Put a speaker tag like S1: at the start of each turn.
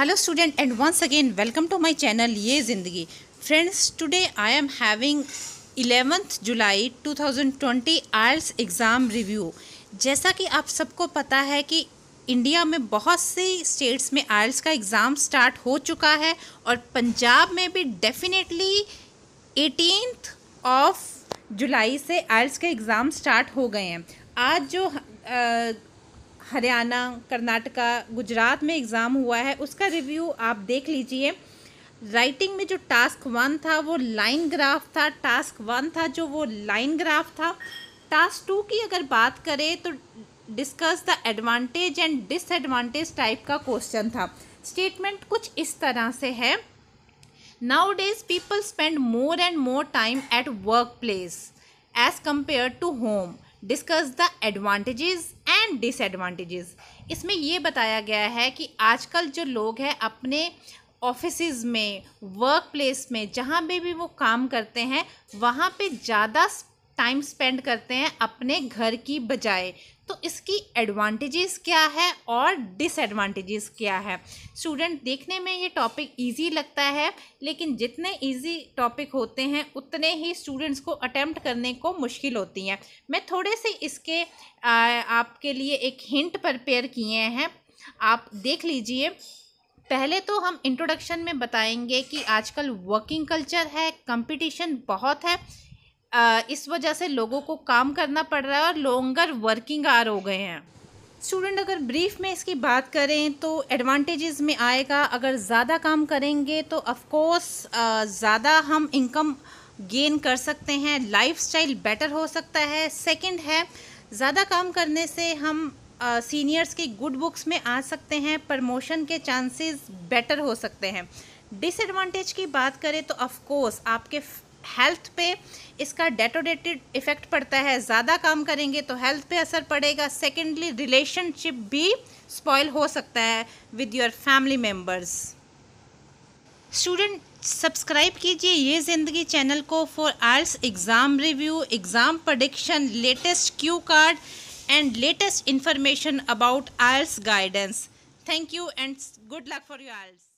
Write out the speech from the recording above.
S1: hello student and once again welcome to my channel Ye Zindagi friends today I am having eleventh July 2020 thousand exam review जैसा कि आप सबको पता है कि इंडिया में बहुत से स्टेट्स में आयल्स e का एग्ज़ाम स्टार्ट हो चुका है और पंजाब में भी डेफिनेटली एटीनथ ऑफ जुलाई से आयल्स e के एग्ज़ाम स्टार्ट हो गए हैं आज जो हरियाणा कर्नाटका गुजरात में एग्ज़ाम हुआ है उसका रिव्यू आप देख लीजिए राइटिंग में जो टास्क वन था वो लाइन ग्राफ था टास्क वन था जो वो लाइन ग्राफ था टास्क टू की अगर बात करें तो discuss the advantage and disadvantage type का क्वेश्चन था स्टेटमेंट कुछ इस तरह से है nowadays people spend more and more time at work place as compare to home discuss the advantages and disadvantages इसमें ये बताया गया है कि आजकल जो लोग हैं अपने ऑफिस में वर्क प्लेस में जहाँ पे भी वो काम करते हैं वहाँ पे ज़्यादा टाइम स्पेंड करते हैं अपने घर की बजाय तो इसकी एडवांटेजेस क्या है और डिसएडवांटेजेस क्या है स्टूडेंट देखने में ये टॉपिक इजी लगता है लेकिन जितने इजी टॉपिक होते हैं उतने ही स्टूडेंट्स को अटैम्प्ट करने को मुश्किल होती हैं मैं थोड़े से इसके आ, आपके लिए एक हिंट प्रपेयर किए हैं आप देख लीजिए पहले तो हम इंट्रोडक्शन में बताएंगे कि आजकल वर्किंग कल्चर है कंपटीशन बहुत है इस वजह से लोगों को काम करना पड़ रहा है और लॉन्गर वर्किंग आर हो गए हैं स्टूडेंट अगर ब्रीफ में इसकी बात करें तो एडवांटेजेस में आएगा अगर ज़्यादा काम करेंगे तो ऑफकोर्स ज़्यादा हम इनकम गेन कर सकते हैं लाइफस्टाइल बेटर हो सकता है सेकंड है ज़्यादा काम करने से हम सीनियर्स की गुड बुक्स में आ सकते हैं प्रमोशन के चांसेस बेटर हो सकते हैं डिसएडवांटेज की बात करें तो ऑफ़ कोर्स आपके हेल्थ पे इसका डेटोडेटेड इफ़ेक्ट पड़ता है ज़्यादा काम करेंगे तो हेल्थ पे असर पड़ेगा सेकेंडली रिलेशनशिप भी स्पॉयल हो सकता है with your family members student subscribe कीजिए ये ज़िंदगी चैनल को for IELTS exam review exam prediction latest cue card and latest information about IELTS guidance thank you and good luck for your arts